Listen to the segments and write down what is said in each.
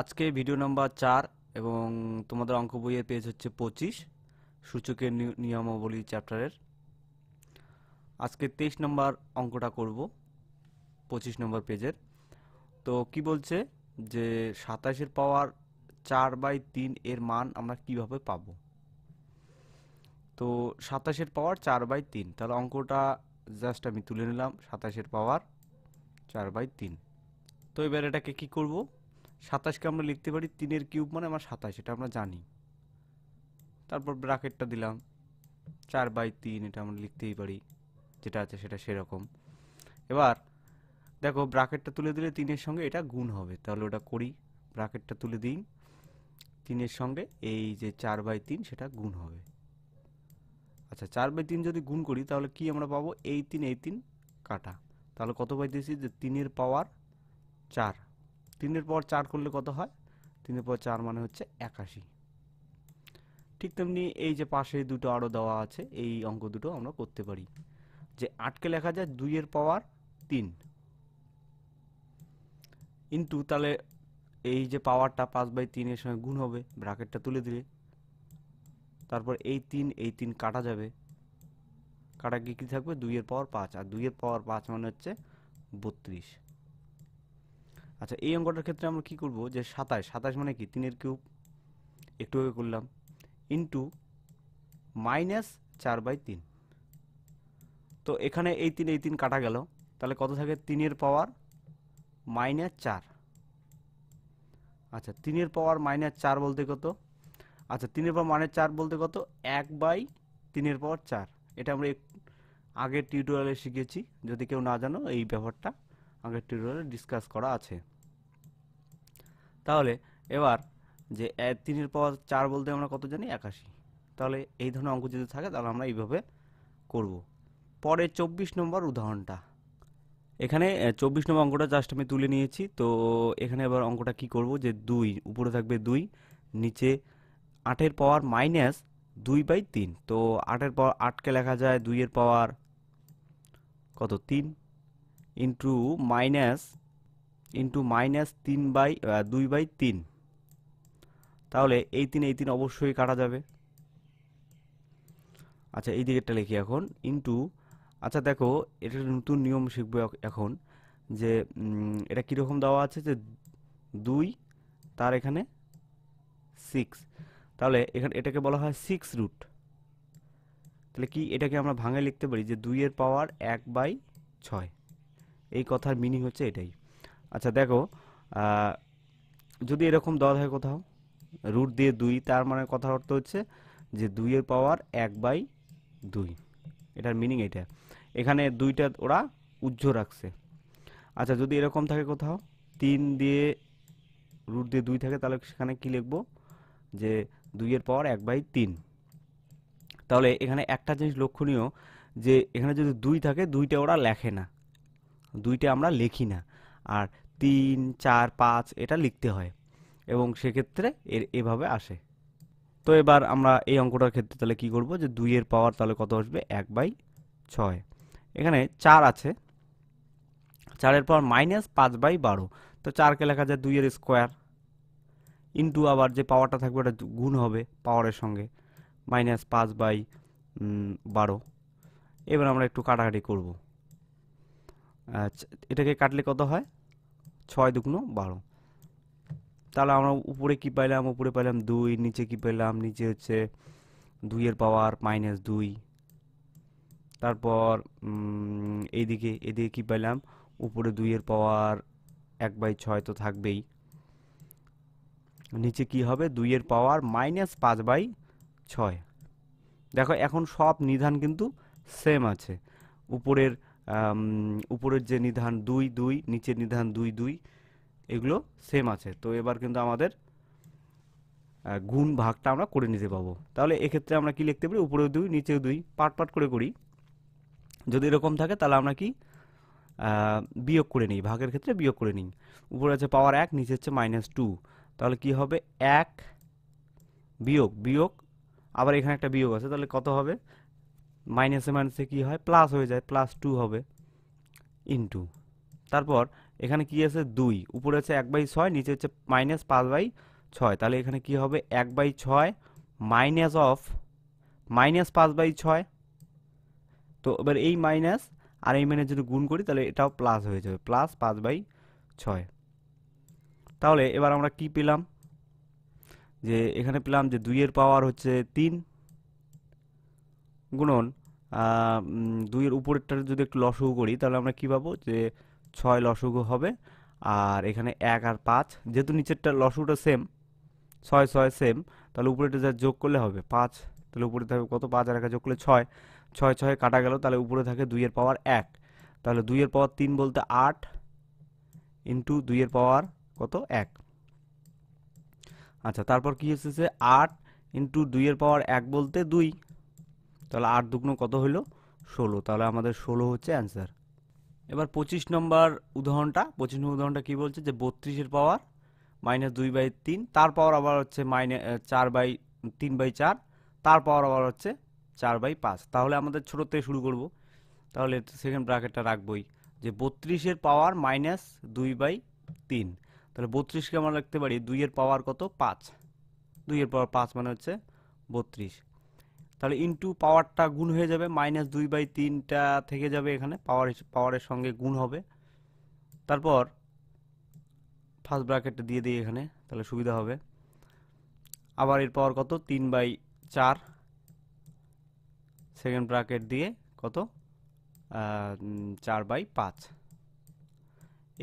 আজকে video number চার এবং তোমাদের অঙ্ক বইয়ের পেজ হচ্ছে পঁচিশ সূচকের নিয়মাবলী চ্যাপ্টারের আজকে তেইশ নম্বর অঙ্কটা করব পঁচিশ নম্বর পেজের তো কি বলছে যে সাতাশের পাওয়ার চার বাই তিন এর মান আমরা কিভাবে পাব তো সাতাশের পাওয়ার চার বাই তিন তাহলে অঙ্কটা জাস্ট আমি তুলে নিলাম সাতাশের পাওয়ার চার বাই তিন তো এবার এটাকে কি করবো সাতাশকে আমরা লিখতে পারি তিনের কিউব মানে আমার সাতাশ এটা আমরা জানি তারপর ব্রাকেটটা দিলাম চার বাই তিন এটা আমরা লিখতেই পারি যেটা আছে সেটা সেরকম এবার দেখো ব্রাকেটটা তুলে দিলে তিনের সঙ্গে এটা গুণ হবে তাহলে ওটা করি ব্রাকেটটা তুলে দিই তিনের সঙ্গে এই যে চার বাই তিন সেটা গুণ হবে আচ্ছা চার বাই তিন যদি গুণ করি তাহলে কি আমরা পাবো এই তিন এই তিন কাটা তাহলে কত পাইতেছি যে তিনের পাওয়ার চার তিনের পর চার করলে কত হয় তিনের পর চার মানে হচ্ছে একাশি ঠিক তেমনি এই যে পাশে দুটো আরও দেওয়া আছে এই অঙ্ক দুটো আমরা করতে পারি যে আটকে লেখা যায় দুইয়ের পাওয়ার তিন ইন্টু তাহলে এই যে পাওয়ারটা পাঁচ বাই তিনের সঙ্গে গুণ হবে ব্র্যাকেটটা তুলে দিলে তারপর এই তিন এই তিন কাটা যাবে কাটা কি কী থাকবে দুইয়ের পাওয়ার পাঁচ আর দুইয়ের পাওয়ার পাঁচ মানে হচ্ছে বত্রিশ আচ্ছা এই অঙ্কটার ক্ষেত্রে আমরা কি করব যে সাতাশ সাতাশ মানে কি তিনের কিউব একটু আগে করলাম ইন্টু মাইনাস চার বাই তিন তো এখানে এই তিন এই তিন কাটা গেল তাহলে কত থাকে তিনের পাওয়ার মাইনাস চার আচ্ছা তিনের পাওয়ার মাইনাস চার বলতে কত আচ্ছা তিনের পাওয়ার মাইনাস চার বলতে কত এক বাই তিনের পাওয়ার চার এটা আমরা আগের টিউটোরিয়ালে শিখেছি যদি কেউ না জানো এই ব্যাপারটা আগের টিউটোরিয়ালে ডিসকাস করা আছে তাহলে এবার যে তিনের পাওয়ার চার বলতে আমরা কত জানি একাশি তাহলে এই ধরনের অঙ্ক যদি থাকে তাহলে আমরা এইভাবে করব পরে চব্বিশ নম্বর উদাহরণটা এখানে চব্বিশ নম্বর অঙ্কটা জাস্ট আমি তুলে নিয়েছি তো এখানে এবার অঙ্কটা কি করব যে দুই উপরে থাকবে দুই নিচে আটের পাওয়ার মাইনাস দুই বাই তিন তো আটের পাওয়ার আটকে লেখা যায় দুইয়ের পাওয়ার কত তিন ইন্টু মাইনাস ইন্টু মাইনাস তিন বাই দুই বাই তিন তাহলে এই তিন এই তিন অবশ্যই কাটা যাবে আচ্ছা এই দিকেরটা লিখি এখন ইন্টু আচ্ছা দেখো এটা নতুন নিয়ম শিখবো এখন যে এটা কীরকম দেওয়া আছে যে দুই তার এখানে সিক্স তাহলে এখানে এটাকে বলা হয় সিক্স রুট তাহলে কি এটাকে আমরা ভাঙে লিখতে পারি যে দুইয়ের পাওয়ার এক বাই ছয় এই কথার মিনিং হচ্ছে এটাই আচ্ছা দেখো যদি এরকম দেওয়া হয় কোথাও রুট দিয়ে দুই তার মানে কথা অর্থ হচ্ছে যে দুইয়ের পাওয়ার এক বাই দুই এটার মিনিং এটা এখানে দুইটা ওরা উজ্জ্ব রাখছে আচ্ছা যদি এরকম থাকে কোথাও তিন দিয়ে রুট দিয়ে দুই থাকে তাহলে সেখানে কি লিখবো যে দুইয়ের পাওয়ার এক বাই তিন তাহলে এখানে একটা জিনিস লক্ষণীয় যে এখানে যদি দুই থাকে দুইটা ওরা লেখে না দুইটা আমরা লেখি না আর তিন চার পাঁচ এটা লিখতে হয় এবং সেক্ষেত্রে এর এভাবে আসে তো এবার আমরা এই অঙ্কটার ক্ষেত্রে তাহলে কি করব যে দুইয়ের পাওয়ার তাহলে কত আসবে এক বাই ছয় এখানে চার আছে চারের পাওয়ার মাইনাস পাঁচ বাই বারো তো চারকে লেখা যায় দুইয়ের স্কোয়ার ইন্টু আবার যে পাওয়ারটা থাকবে ওটা গুণ হবে পাওয়ারের সঙ্গে মাইনাস পাঁচ বাই বারো এবার আমরা একটু কাটাকাটি করব আচ্ছা এটাকে কাটলে কত হয় ছয় দুগুণ বারো তাহলে আমরা উপরে কি পাইলাম উপরে পাইলাম দুই নিচে কি পাইলাম নিচে হচ্ছে দুইয়ের পাওয়ার মাইনাস দুই তারপর এইদিকে এদিকে কি পাইলাম উপরে দুইয়ের পাওয়ার এক বাই ছয় তো থাকবেই নিচে কি হবে দুইয়ের পাওয়ার মাইনাস পাঁচ বাই ছয় দেখো এখন সব নিধান কিন্তু সেম আছে উপরের উপরের যে নিধান দুই দুই নিচের নিধান দুই দুই এগুলো সেম আছে তো এবার কিন্তু আমাদের গুণ ভাগটা আমরা করে নিতে পাবো তাহলে এক্ষেত্রে আমরা কি লিখতে পারি উপরে দুই নিচে দুই পাট পাট করে করি যদি এরকম থাকে তাহলে আমরা কি বিয়োগ করে নিই ভাগের ক্ষেত্রে বিয়োগ করে নিই উপরে আছে পাওয়ার এক নিচে হচ্ছে মাইনাস টু তাহলে কি হবে এক বিয়োগ বিয়োগ আবার এখানে একটা বিয়োগ আছে তাহলে কত হবে মাইনাসে মাইনাসে কী হয় প্লাস হয়ে যায় প্লাস টু হবে ইন্টু তারপর এখানে কি আছে দুই উপরে আছে এক বাই ছয় নিচে হচ্ছে মাইনাস পাঁচ বাই ছয় তাহলে এখানে কি হবে এক বাই ছয় মাইনাস অফ মাইনাস পাঁচ বাই ছয় তো এবার এই মাইনাস আর এই মাইনাস যদি গুণ করি তাহলে এটাও প্লাস হয়ে যাবে প্লাস পাঁচ বাই ছয় তাহলে এবার আমরা কি পেলাম যে এখানে পেলাম যে দুইয়ের পাওয়ার হচ্ছে তিন গুণন দুইয়ের উপরেরটা যদি একটু লসগু করি তাহলে আমরা কী পাবো যে ছয় লসগু হবে আর এখানে এক আর পাঁচ যেহেতু নিচেরটা লসগুটা সেম ছয় ছয় সেম তাহলে উপরেটা যা যোগ করলে হবে পাঁচ তাহলে উপরে থাকবে কত পাঁচ আর একা যোগ করলে ছয় ছয় ছয় কাটা গেল তাহলে উপরে থাকে দুইয়ের পাওয়ার এক তাহলে দুইয়ের পাওয়ার তিন বলতে আট ইন্টু দুইয়ের পাওয়ার কত এক আচ্ছা তারপর কি হচ্ছে যে আট ইন্টু দুইয়ের পাওয়ার এক বলতে দুই তাহলে আট দুগ্ন কত হইল ষোলো তাহলে আমাদের ষোলো হচ্ছে অ্যান্সার এবার পঁচিশ নম্বর উদাহরণটা পঁচিশ নম্বর উদাহরণটা কী বলছে যে বত্রিশের পাওয়ার মাইনাস দুই বাই তিন তার পাওয়ার আবার হচ্ছে মাইনে চার বাই তিন বাই চার তার পাওয়ার আবার হচ্ছে চার বাই পাঁচ তাহলে আমাদের ছোটো থেকে শুরু করব তাহলে সেকেন্ড ব্রাকেটটা রাখবই যে বত্রিশের পাওয়ার মাইনাস দুই বাই তিন তাহলে বত্রিশকে আমরা রাখতে পারি দুইয়ের পাওয়ার কত পাঁচ দুইয়ের পাওয়ার পাঁচ মানে হচ্ছে বত্রিশ তাহলে ইনটু পাওয়ারটা গুণ হয়ে যাবে মাইনাস দুই বাই তিনটা থেকে যাবে এখানে পাওয়ার পাওয়ারের সঙ্গে গুণ হবে তারপর ফার্স্ট ব্র্যাকেটটা দিয়ে দিই এখানে তাহলে সুবিধা হবে আবার এর পাওয়ার কত তিন বাই চার সেকেন্ড ব্র্যাকেট দিয়ে কত চার বাই পাঁচ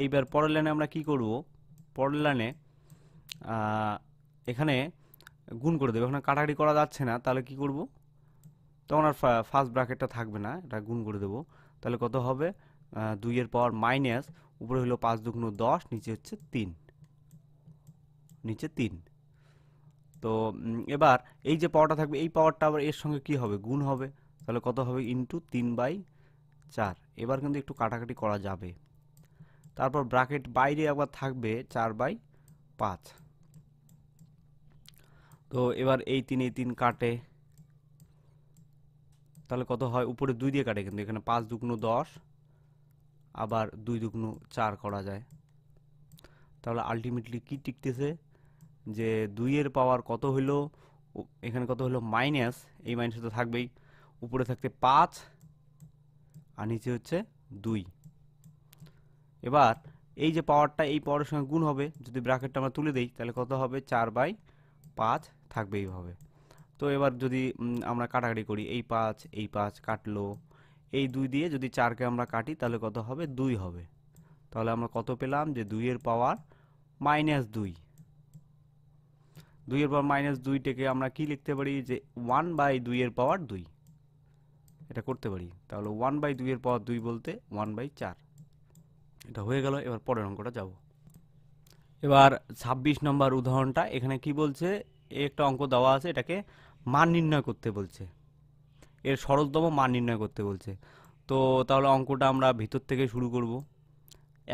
এইবার পরের লাইনে আমরা কি করব পরের লাইনে এখানে গুণ করে দেবো এখানে কাটাকাটি করা যাচ্ছে না তাহলে কি করব তখন আর ফার্স্ট ব্র্যাকেটটা থাকবে না এটা গুণ করে দেবো তাহলে কত হবে দুইয়ের পাওয়ার মাইনাস উপরে হলো পাঁচ দুগুণো দশ নিচে হচ্ছে তিন নিচে তিন তো এবার এই যে পাওয়ারটা থাকবে এই পাওয়ারটা আবার এর সঙ্গে কি হবে গুণ হবে তাহলে কত হবে ইন্টু তিন বাই চার এবার কিন্তু একটু কাটাকাটি করা যাবে তারপর ব্র্যাকেট বাইরে আবার থাকবে চার বাই পাঁচ তো এবার এই তিন এই তিন কাটে তাহলে কত হয় উপরে দুই দিয়ে কাটে কিন্তু এখানে পাঁচ দুগ্ন দশ আবার দুই দুগুনো চার করা যায় তাহলে আলটিমেটলি কি টিকতেছে যে দুইয়ের পাওয়ার কত হলো এখানে কত হলো মাইনাস এই মাইনাস তো থাকবেই উপরে থাকতে পাঁচ আর নিচে হচ্ছে দুই এবার এই যে পাওয়ারটা এই পাওয়ারের সঙ্গে গুণ হবে যদি ব্র্যাকেটটা আমরা তুলে দিই তাহলে কত হবে চার বাই পাঁচ থাকবে এইভাবে তো এবার যদি আমরা কাটাকাটি করি এই পাঁচ এই পাঁচ কাটলো এই দুই দিয়ে যদি চারকে আমরা কাটি তাহলে কত হবে দুই হবে তাহলে আমরা কত পেলাম যে দুইয়ের পাওয়ার মাইনাস দুই দুইয়ের পাওয়ার মাইনাস দুইটাকে আমরা কি লিখতে পারি যে ওয়ান বাই দুইয়ের পাওয়ার দুই এটা করতে পারি তাহলে ওয়ান বাই দুইয়ের পাওয়ার দুই বলতে ওয়ান বাই চার এটা হয়ে গেল এবার পরের অঙ্কটা যাব এবার ২৬ নম্বর উদাহরণটা এখানে কি বলছে একটা অঙ্ক দেওয়া আছে এটাকে মান নির্ণয় করতে বলছে এর সরলতম মান নির্ণয় করতে বলছে তো তাহলে অঙ্কটা আমরা ভিতর থেকে শুরু করব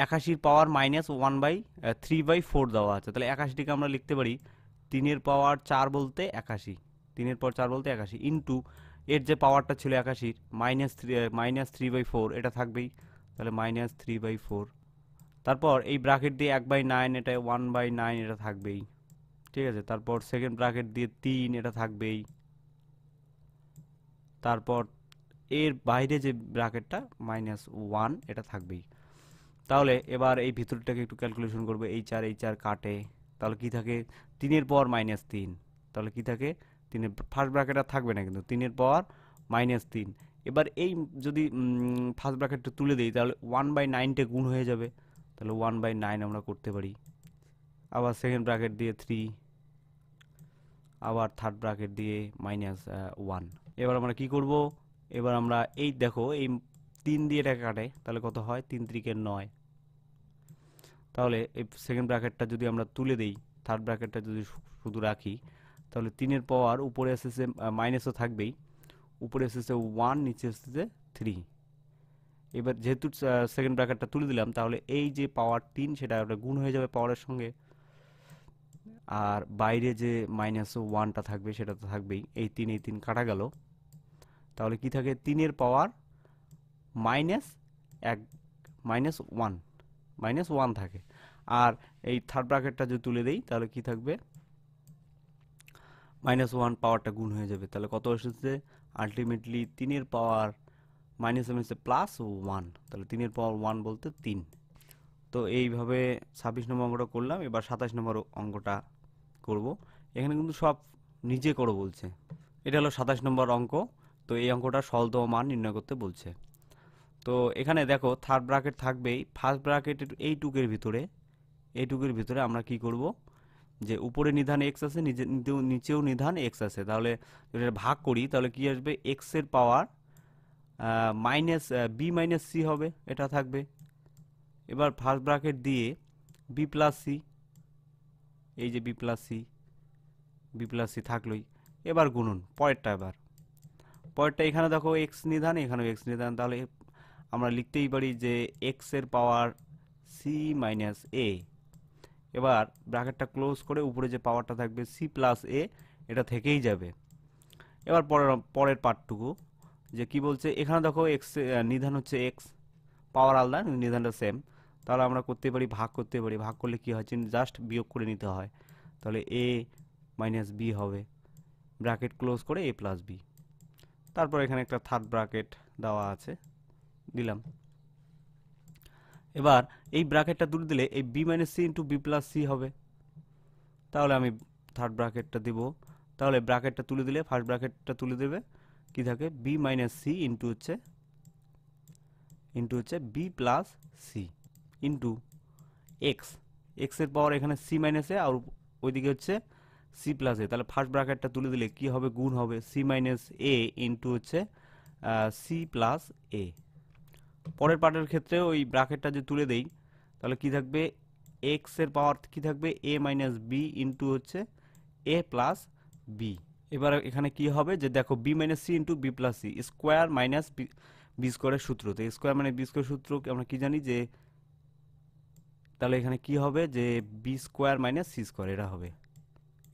একাশির power minus one by three by four দেওয়া আছে তাহলে একাশিটিকে আমরা লিখতে পারি তিনের পাওয়ার চার বলতে একাশি তিনের পর চার বলতে একাশি ইন্টু এর যে পাওয়ারটা ছিল একাশির minus three minus three by four এটা থাকবেই তাহলে মাইনাস থ্রি বাই ফোর তারপর এই ব্রাকেট দিয়ে এক বাই নাইন এটা ওয়ান বাই নাইন এটা থাকবেই ঠিক আছে তারপর সেকেন্ড ব্র্যাকেট দিয়ে তিন এটা থাকবেই তারপর এর বাইরে যে ব্র্যাকেটটা মাইনাস ওয়ান এটা থাকবেই তাহলে এবার এই ভিতরটাকে একটু ক্যালকুলেশন করবো এই চার এই চার কাটে তাহলে কি থাকে তিনের পর মাইনাস তিন তাহলে কি থাকে তিনের ফার্স্ট ব্র্যাকেট আর থাকবে না কিন্তু তিনের পর মাইনাস তিন এবার এই যদি ফার্স্ট ব্র্যাকেটটা তুলে দিই তাহলে ওয়ান বাই নাইনটা গুণ হয়ে যাবে তাহলে ওয়ান বাই নাইন আমরা করতে পারি আবার সেকেন্ড ব্র্যাকেট দিয়ে থ্রি আবার থার্ড ব্রাকেট দিয়ে মাইনাস ওয়ান uh, এবার আমরা কি করব এবার আমরা এই দেখো এই তিন দিয়ে এটা কাটে তাহলে কত হয় তিন ত্রিকে নয় তাহলে এই সেকেন্ড ব্র্যাকেটটা যদি আমরা তুলে দেই থার্ড ব্র্যাকেটটা যদি শুধু রাখি তাহলে তিনের পাওয়ার উপরে এসেছে মাইনাসও থাকবেই উপরে এসেছে ওয়ান নিচে এসেছে থ্রি এবার যেহেতু সেকেন্ড ব্র্যাকেটটা তুলে দিলাম তাহলে এই যে পাওয়ার তিন সেটা গুণ হয়ে যাবে পাওয়ারের সঙ্গে আর বাইরে যে মাইনাস ওয়ানটা থাকবে সেটা তো থাকবেই এই তিন এই তিন কাটা গেল তাহলে কি থাকে তিনের পাওয়ার মাইনাস এক মাইনাস ওয়ান মাইনাস ওয়ান থাকে আর এই থার্ড ব্র্যাকেটটা যদি তুলে দেই তাহলে কি থাকবে মাইনাস ওয়ান পাওয়ারটা গুণ হয়ে যাবে তাহলে কত এসেছে আলটিমেটলি তিনের পাওয়ার মাইনাস মাইনাসে প্লাস ওয়ান তাহলে তিনের পাওয়ার ওয়ান বলতে তিন তো এইভাবে ছাব্বিশ নম্বর অঙ্কটা করলাম এবার সাতাশ নম্বর অঙ্কটা করব এখানে কিন্তু সব নিজে করো বলছে এটা হলো সাতাশ নম্বর অঙ্ক তো এই অঙ্কটা সলত মান নির্ণয় করতে বলছে তো এখানে দেখো থার্ড ব্রাকেট থাকবেই ফার্স্ট ব্রাকেট এই টুকের ভিতরে এই টুকের ভিতরে আমরা কি করব যে উপরে নিধান এক্স আছে নিজে নিচেও নিধান এক্স আছে তাহলে এটা ভাগ করি তাহলে কি আসবে এক্সের power minus B minus C হবে এটা থাকবে এবার ফার্স্ট ব্রাকেট দিয়ে বি প্লাস সি এই যে B plus C B plus C থাকলোই এবার গুনুন পরেরটা এবার পরেরটা এখানে দেখো এক্স নিধান এখানেও এক্স নিধান তাহলে আমরা লিখতেই পারি যে এক্সের পাওয়ার সি মাইনাস এ এবার ব্র্যাকেটটা ক্লোজ করে উপরে যে পাওয়ারটা থাকবে সি প্লাস এ এটা থেকেই যাবে এবার পরের পরের পার্টটুকু যে কি বলছে এখানে দেখো এক্স নিধান হচ্ছে এক্স পাওয়ার আলাদা নিধানটা সেম তাহলে আমরা করতে পারি ভাগ করতে পারি ভাগ করলে কী হয় জাস্ট বিয়োগ করে নিতে হয় তাহলে এ মাইনাস বি হবে ব্র্যাকেট ক্লোজ করে এ প্লাস বি তারপর এখানে একটা থার্ড ব্র্যাকেট দেওয়া আছে দিলাম এবার এই ব্র্যাকেটটা তুলে দিলে এই B minus C into B plus C হবে তাহলে আমি থার্ড ব্র্যাকেটটা দেব তাহলে ব্র্যাকেটটা তুলে দিলে ফার্স্ট ব্র্যাকেটটা তুলে দেবে কি থাকে বি মাইনাস সি ইন্টু হচ্ছে ইন্টু হচ্ছে B plus C into X এক্সের পাওয়ার এখানে সি মাইনাস এ আর ওইদিকে হচ্ছে সি প্লাস এ তাহলে ফার্স্ট ব্রাকেটটা তুলে দিলে কি হবে গুণ হবে সি মাইনাস এ ইন্টু হচ্ছে সি প্লাস এ পরের পার্টের ক্ষেত্রে ওই ব্রাকেটটা যে তুলে দেই তাহলে কি থাকবে এক্সের পাওয়ার কি থাকবে এ মাইনাস বি ইন্টু হচ্ছে এ প্লাস বি এবার এখানে কি হবে যে দেখো B minus C into B plus C square minus B স্কোয়ারের সূত্র তো স্কোয়ার মানে বি স্কোয়ার সূত্র আমরা কি জানি যে তাহলে এখানে কি হবে যে B square minus C square এটা হবে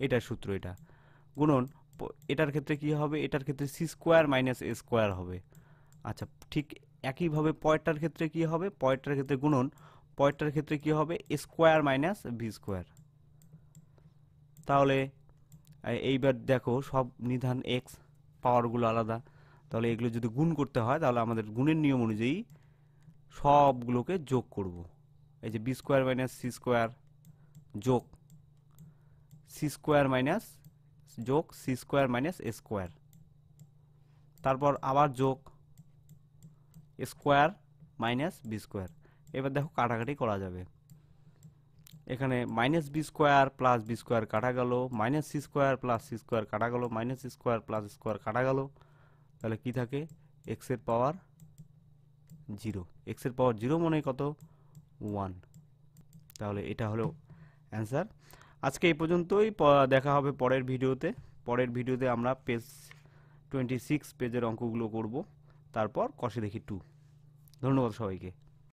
এটা সূত্র এটা গুণন এটার ক্ষেত্রে কি হবে এটার ক্ষেত্রে C square minus A square হবে আচ্ছা ঠিক একইভাবে পয়েরটার ক্ষেত্রে কি হবে পয়েরটার ক্ষেত্রে গুণন পয়েরটার ক্ষেত্রে কি হবে A square minus B square তাহলে এইবার দেখো সব নিধান এক্স পাওয়ারগুলো আলাদা তাহলে এগুলো যদি গুণ করতে হয় তাহলে আমাদের গুণের নিয়ম অনুযায়ী সবগুলোকে যোগ করবো এই যে B square minus C square যোগ সি স্কোয়ার মাইনাস যোগ C square minus A square তারপর আবার যোগ স্কোয়ার মাইনাস বি স্কোয়ার এবার দেখো কাটাকাটি করা যাবে এখানে minus B square plus B square কাটা গেল minus C square plus C square কাটা গেল মাইনাস স্কোয়ার প্লাস স্কোয়ার কাটা গেল তাহলে কি থাকে এক্সের পাওয়ার জিরো এক্সের পাওয়ার জিরো মনে কত ওয়ান তাহলে এটা হলো অ্যান্সার আজকে এই পর্যন্তই দেখা হবে পরের ভিডিওতে পরের ভিডিওতে আমরা পেজ টোয়েন্টি সিক্স পেজের অঙ্কগুলো করব তারপর কষে দেখি টু ধন্যবাদ সবাইকে